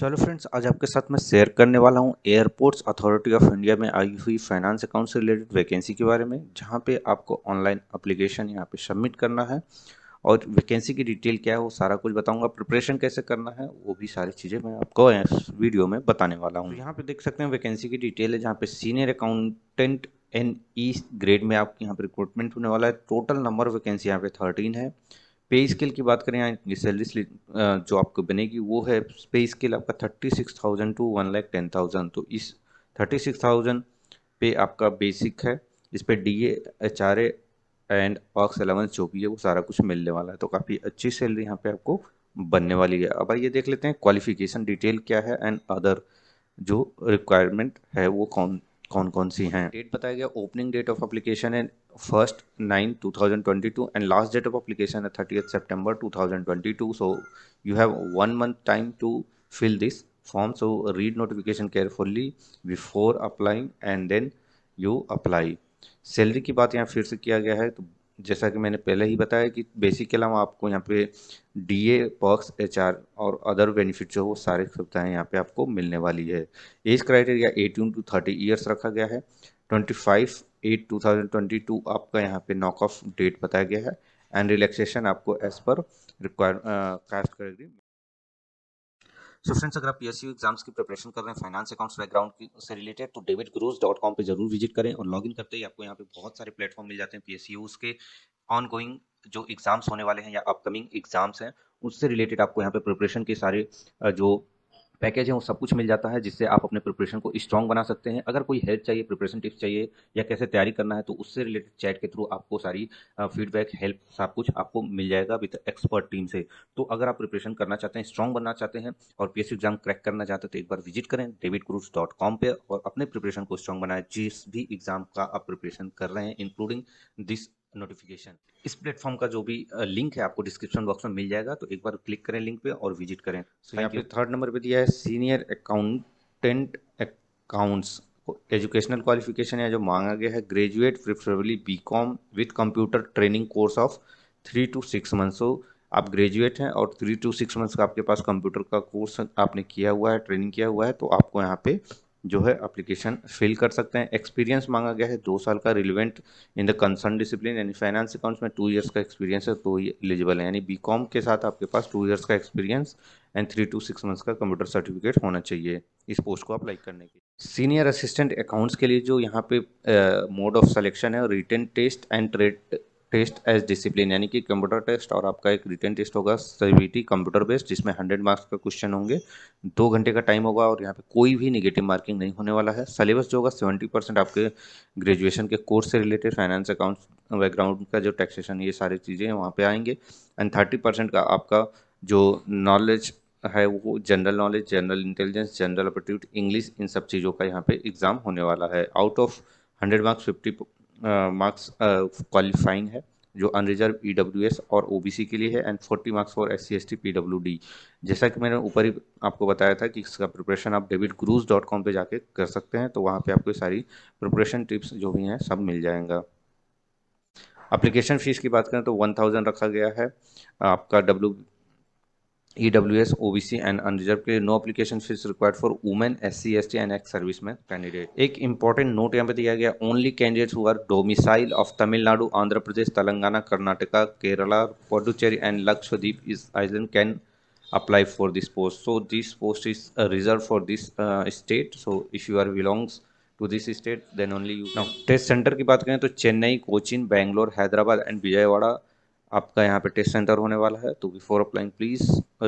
चलो फ्रेंड्स आज आपके साथ मैं शेयर करने वाला हूं एयरपोर्ट्स अथॉरिटी ऑफ इंडिया में आई हुई फाइनेंस अकाउंट से रिलेटेड वैकेंसी के बारे में जहां पे आपको ऑनलाइन अप्लीकेशन यहां पे सबमिट करना है और वैकेंसी की डिटेल क्या है वो सारा कुछ बताऊंगा प्रिपरेशन कैसे करना है वो भी सारी चीज़ें मैं आपको इस वीडियो में बताने वाला हूँ तो यहाँ पर देख सकते हैं वैकेंसी की डिटेल है जहाँ पे senior accountant N E grade में आपके यहाँ पर रिक्रूटमेंट होने वाला है टोटल नंबर वैकेंसी यहाँ पर थर्टीन है पे स्केल की बात करें यहाँ सैलरी जो आपको बनेगी वो है पे स्केल आपका thirty six thousand two one lakh ten thousand तो इस थर्टी सिक्स थाउजेंड पे आपका बेसिक है इस पर D H R A and ऑक्स एलेवन जो भी है वो सारा कुछ मिलने वाला है तो काफ़ी अच्छी सैलरी यहाँ पे आपको बनने वाली है अब आइए देख लेते हैं क्वालिफिकेशन डिटेल क्या है एंड अदर जो रिक्वायरमेंट है वो कौन कौन कौन सी हैं डेट बताया गया ओपनिंग डेट ऑफ एप्लीकेशन है first nine two thousand twenty two and last date of application है thirty September two thousand twenty two so you have one month time to fill this form so read notification carefully before applying and then you apply salary की बात यहाँ फिर से किया गया है तो जैसा कि मैंने पहले ही बताया कि बेसिक के अलावा आपको यहाँ पे डी ए पर्स एच आर और अदर बेनिफिट जो वो सारे सुविधाएँ यहाँ पे आपको मिलने वाली है age criteria eighteen to thirty years रखा गया है twenty five eight two thousand twenty two आपका यहाँ पे नॉक ऑफ डेट बताया गया है एंड रिलैक्सेशन आपको एज पर require caste category so friends अगर आप पीएसयू एग्जाम्स की प्रिपरेशन कर रहे हैं फाइनेंस अकाउंट्स बैकग्राउंड से रिलेटेड तो डेविड ग्रोज डॉट कॉम पर जरूर विजिट करें और लॉग करते ही आपको यहाँ पे बहुत सारे प्लेटफॉर्म मिल जाते हैं पीएसयूज के ऑन गोइंग जो एग्जाम्स होने वाले हैं या अपकमिंग एग्जाम्स हैं उससे रिलेटेड आपको यहाँ पे प्रिपरेशन के सारे जो पैकेज है वो सब कुछ मिल जाता है जिससे आप अपने प्रिपरेशन को स्ट्रॉन्ग बना सकते हैं अगर कोई हेल्प चाहिए प्रिपरेशन टिप्स चाहिए या कैसे तैयारी करना है तो उससे रिलेटेड चैट के थ्रू आपको सारी फीडबैक हेल्प सब कुछ आपको मिल जाएगा विद एक्सपर्ट टीम से तो अगर आप प्रिपरेशन करना चाहते हैं स्ट्रॉन्ग बनना चाहते हैं और पी एग्जाम क्रैक करना चाहते हैं तो एक बार विजिट करें डेविड क्रूज डॉट कॉम पर और अपने प्रिपरेशन को स्ट्रॉन्ग बनाएं जिस भी एग्जाम का आप प्रिपरेशन कर रहे हैं इंक्लूडिंग दिस नोटिफिकेशन इस प्लेटफॉर्म का जो भी लिंक है आपको डिस्क्रिप्शन बॉक्स में मिल जाएगा तो एक बार क्लिक करें लिंक पे और विजिट करें so, यहाँ पे थर्ड नंबर पे दिया है senior accountant accounts educational qualification है जो मांगा गया है graduate preferably B com with computer training course of three to six months हो आप ग्रेजुएट हैं और थ्री टू सिक्स मंथ्स का आपके पास कंप्यूटर का कोर्स आपने किया हुआ है ट्रेनिंग किया हुआ है तो आपको यहाँ पे जो है एप्लीकेशन फिल कर सकते हैं एक्सपीरियंस मांगा गया है दो साल का relevant in the concern discipline यानी फाइनेंस अकाउंट्स में टू इयर्स का एक्सपीरियंस है तो ये एलिजिबल है यानी बी कॉम के साथ आपके पास टू इयर्स का experience and three to six months का कंप्यूटर सर्टिफिकेट होना चाहिए इस पोस्ट को अप्लाई करने के सीनियर असिस्टेंट अकाउंट्स के लिए जो यहाँ पे मोड ऑफ सेलेक्शन है written test and trade test as discipline यानी कि कंप्यूटर टेस्ट और आपका एक रिटर्न टेस्ट होगा सीबीटी कंप्यूटर बेस्ड जिसमें हंड्रेड मार्क्स का क्वेश्चन होंगे दो घंटे का टाइम होगा और यहाँ पे कोई भी निगेटिव मार्किंग नहीं होने वाला है सिलेबस जो होगा सेवेंटी परसेंट आपके ग्रेजुएशन के कोर्स से रिलेटेड फाइनेंस अकाउंट्स बैकग्राउंड का जो टैक्सेशन ये सारी चीज़ें वहाँ पर आएंगे एंड थर्टी परसेंट का आपका जो नॉलेज है वो general knowledge general intelligence general aptitude English इन सब चीज़ों का यहाँ पे एग्ज़ाम होने वाला है out of hundred marks fifty marks qualifying है जो अनरिजर्व ई e और ओ के लिए है and forty marks for S C S T जैसा कि मैंने ऊपर ही आपको बताया था कि इसका प्रिपरेशन आप डेविड क्रूज डॉट कॉम पर जाके कर सकते हैं तो वहाँ पे आपको सारी प्रिपरेशन टिप्स जो भी हैं सब मिल जाएगा अप्लीकेशन फ़ीस की बात करें तो वन थाउजेंड रखा गया है आपका W E W S O B C and unreserved के no application fee required for women S C S T and ex service में कैंडिडेट एक इंपॉर्टेंट नोट यहाँ पे दिया गया ओनली कैंडिडेट्स हुआ domicile of Tamil Nadu Andhra Pradesh Telangana Karnataka Kerala Puducherry and Lakshadweep is island can apply for this post so this post is reserve for this state so if you are belongs to this state then only you now test center की बात करें तो Chennai Cochin Bangalore Hyderabad and Vijayawada आपका यहाँ पे test center होने वाला है तो before applying please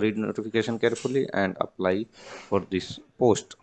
read notification carefully and apply for this post